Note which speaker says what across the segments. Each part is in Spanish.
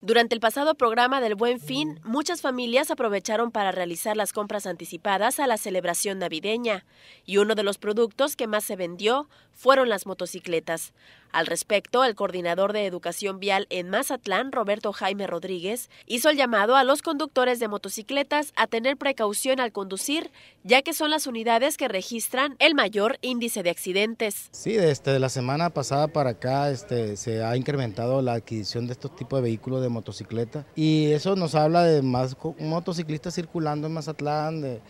Speaker 1: Durante el pasado programa del Buen Fin, muchas familias aprovecharon para realizar las compras anticipadas a la celebración navideña, y uno de los productos que más se vendió fueron las motocicletas. Al respecto, el coordinador de educación vial en Mazatlán, Roberto Jaime Rodríguez, hizo el llamado a los conductores de motocicletas a tener precaución al conducir, ya que son las unidades que registran el mayor índice de accidentes.
Speaker 2: Sí, desde este, la semana pasada para acá este, se ha incrementado la adquisición de estos tipos de vehículos motocicleta. Y eso nos habla de más motociclistas circulando en Mazatlán, de,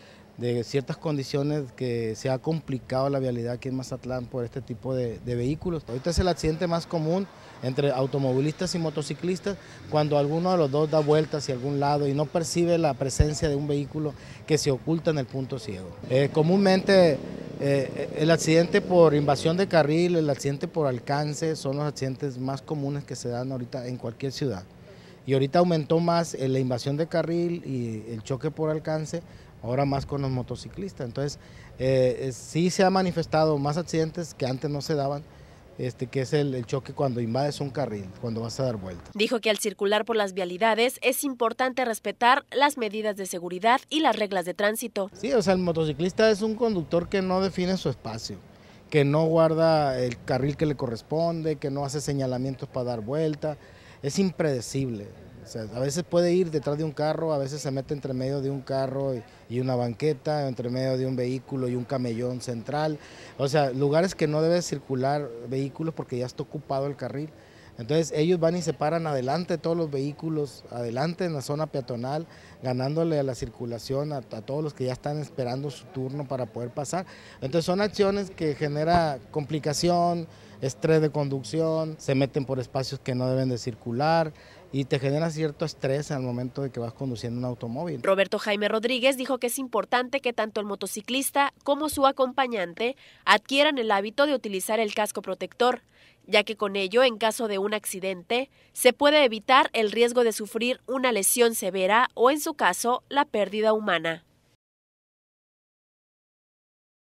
Speaker 2: ciertas condiciones que se ha complicado la vialidad aquí en Mazatlán por este tipo de, vehículos. Ahorita es el accidente más común entre automovilistas y motociclistas cuando alguno de los dos da vueltas hacia algún lado y no percibe la presencia de un vehículo que se oculta en el punto ciego. Eh, comúnmente eh, el accidente por invasión de carril, el accidente por alcance son los accidentes más comunes que se dan ahorita en cualquier ciudad. Y ahorita aumentó más eh, la invasión de carril y el choque por alcance, ahora más con los motociclistas. Entonces, eh, sí se han manifestado más accidentes que antes no se daban. Este, que es el, el, choque cuando invades un carril, cuando vas a dar vuelta.
Speaker 1: Dijo que al circular por las vialidades es importante respetar las medidas de seguridad y las reglas de tránsito.
Speaker 2: Sí, o sea, el motociclista es un conductor que no define su espacio, que no guarda el carril que le corresponde, que no hace señalamientos para dar vuelta es impredecible. a veces puede ir detrás de un carro, a veces se mete entre medio de un carro y, y, una banqueta, entre medio de un vehículo y un camellón central. O sea, lugares que no debe circular vehículos porque ya está ocupado el carril. Entonces ellos van y se paran adelante todos los vehículos, adelante en la zona peatonal, ganándole a la circulación a, todos los que ya están esperando su turno para poder pasar. Entonces son acciones que genera complicación, estrés de conducción, se meten por espacios que no deben de circular, y te genera cierto estrés al momento de que vas conduciendo un automóvil.
Speaker 1: Roberto Jaime Rodríguez dijo que es importante que tanto el motociclista como su acompañante adquieran el hábito de utilizar el casco protector, ya que con ello, en caso de un accidente, se puede evitar el riesgo de sufrir una lesión severa o, en su caso, la pérdida humana.